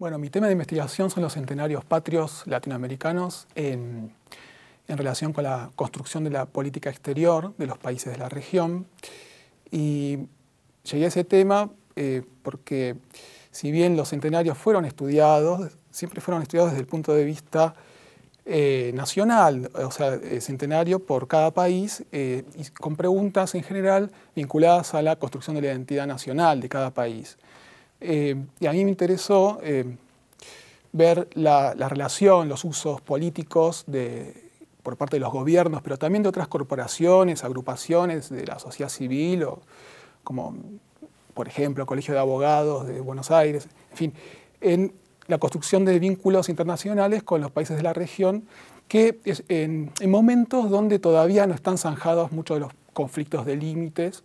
Bueno, mi tema de investigación son los centenarios patrios latinoamericanos en, relación con la construcción de la política exterior de los países de la región. Y llegué a ese tema eh, porque si bien los centenarios fueron estudiados, siempre fueron estudiados desde el punto de vista eh, nacional, o sea, eh, centenario por cada país, y con preguntas en general vinculadas a la construcción de la identidad nacional de cada país. Eh, y a mí me interesó eh, ver la, relación, los usos políticos por parte de los gobiernos, pero también de otras corporaciones, agrupaciones de la sociedad civil, como por ejemplo el Colegio de Abogados de Buenos Aires, en fin, en la construcción de vínculos internacionales con los países de la región, que en, momentos donde todavía no están zanjados muchos de los conflictos de límites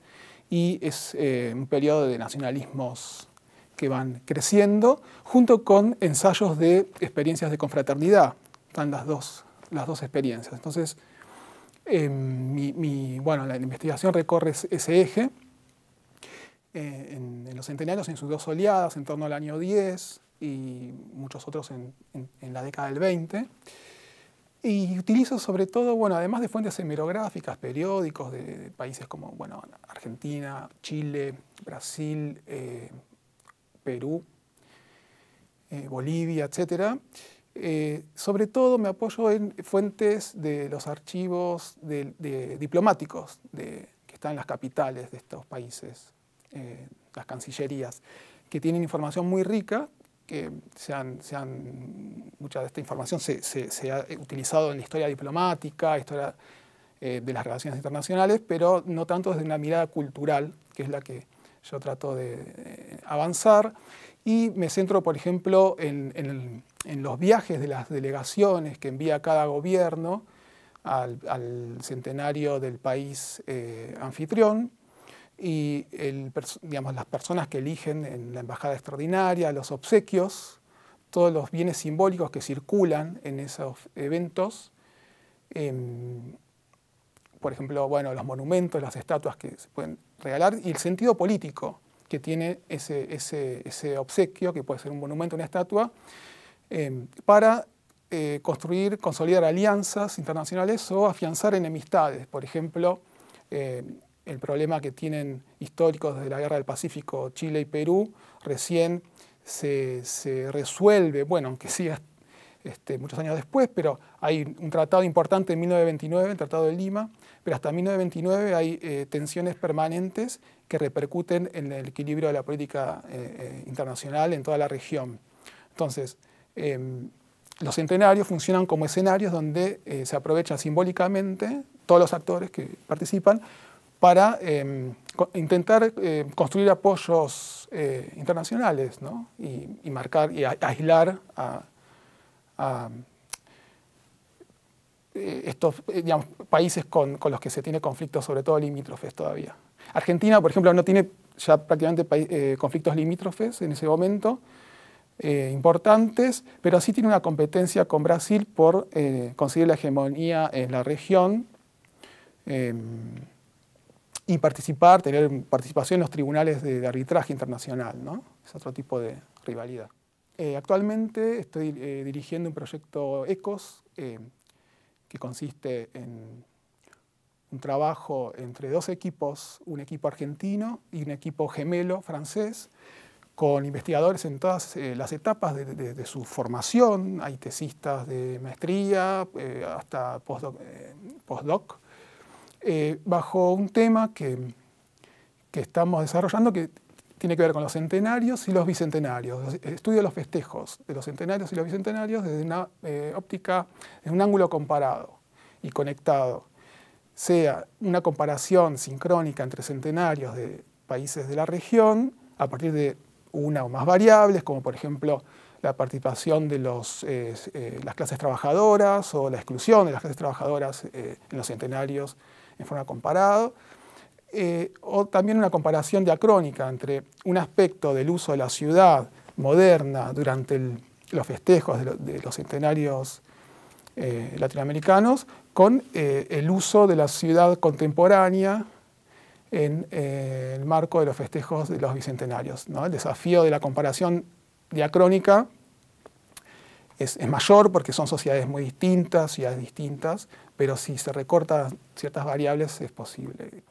y es eh, un periodo de nacionalismos que van creciendo, junto con ensayos de experiencias de confraternidad. Están las dos, las dos experiencias. Entonces, em, mi, bueno, la investigación recorre ese eje. Eh, en, los centenarios, en sus dos oleadas, en torno al año 10 y muchos otros en, la década del 20. Y utilizo sobre todo, bueno, además de fuentes hemerográficas, periódicos de, países como, bueno, Argentina, Chile, Brasil, eh, Perú, eh, Bolivia, etc. Eh, sobre todo me apoyo en fuentes de los archivos de, diplomáticos que están en las capitales de estos países, eh, las cancillerías, que tienen información muy rica, que se han, mucha de esta información se, ha utilizado en la historia diplomática, historia de las relaciones internacionales, pero no tanto desde una mirada cultural, que es la que yo trato de eh, avanzar y me centro, por ejemplo, en, los viajes de las delegaciones que envía cada gobierno al, centenario del país eh, anfitrión y digamos, las personas que eligen en la embajada extraordinaria, los obsequios, todos los bienes simbólicos que circulan en esos eventos. Em, por ejemplo, bueno, los monumentos, las estatuas que se pueden regalar y el sentido político que tiene ese, ese, obsequio, que puede ser un monumento, una estatua, eh, para eh, construir, consolidar alianzas internacionales o afianzar enemistades. Por ejemplo, eh, el problema que tienen históricos desde la Guerra del Pacífico Chile y Perú recién se, resuelve, bueno, aunque siga este, muchos años después, pero hay un tratado importante en 1929, el Tratado de Lima, pero hasta 1929 hay eh, tensiones permanentes que repercuten en el equilibrio de la política eh, eh, internacional en toda la región. Entonces, em, los centenarios funcionan como escenarios donde se aprovechan simbólicamente todos los actores que participan para em, intentar em, construir apoyos internacionales ¿no? y, marcar y aislar a eh, estos eh, países con, los que se tiene conflictos, sobre todo limítrofes todavía. Argentina, por ejemplo, no tiene ya prácticamente eh, conflictos limítrofes en ese momento importantes, pero sí tiene una competencia con Brasil por conseguir la hegemonía en la región em, y participar, tener participación en los tribunales de, de arbitraje internacional. ¿no? Es otro tipo de rivalidad. Eh, actualmente estoy eh, dirigiendo un proyecto ECOS eh, que consiste en un trabajo entre dos equipos, un equipo argentino y un equipo gemelo francés, con investigadores en todas las etapas de, su formación, hay tesistas de maestría hasta postdoc, bajo un tema que, que estamos desarrollando que tiene que ver con los centenarios y los bicentenarios. Estudio los festejos de los centenarios y los bicentenarios desde una eh, óptica, desde un ángulo comparado y conectado. Sea una comparación sincrónica entre centenarios de países de la región a partir de una o más variables, como por ejemplo la participación de eh, las clases trabajadoras o la exclusión de las clases trabajadoras eh, en los centenarios en forma comparada eh, o también una comparación diacrónica entre un aspecto del uso de la ciudad moderna durante los festejos de, los centenarios eh, latinoamericanos con eh, el uso de la ciudad contemporánea en el marco de los festejos de los bicentenarios. El desafío de la comparación diacrónica es, es, mayor porque son sociedades muy distintas, ciudades distintas, pero si se recortan ciertas variables es posible.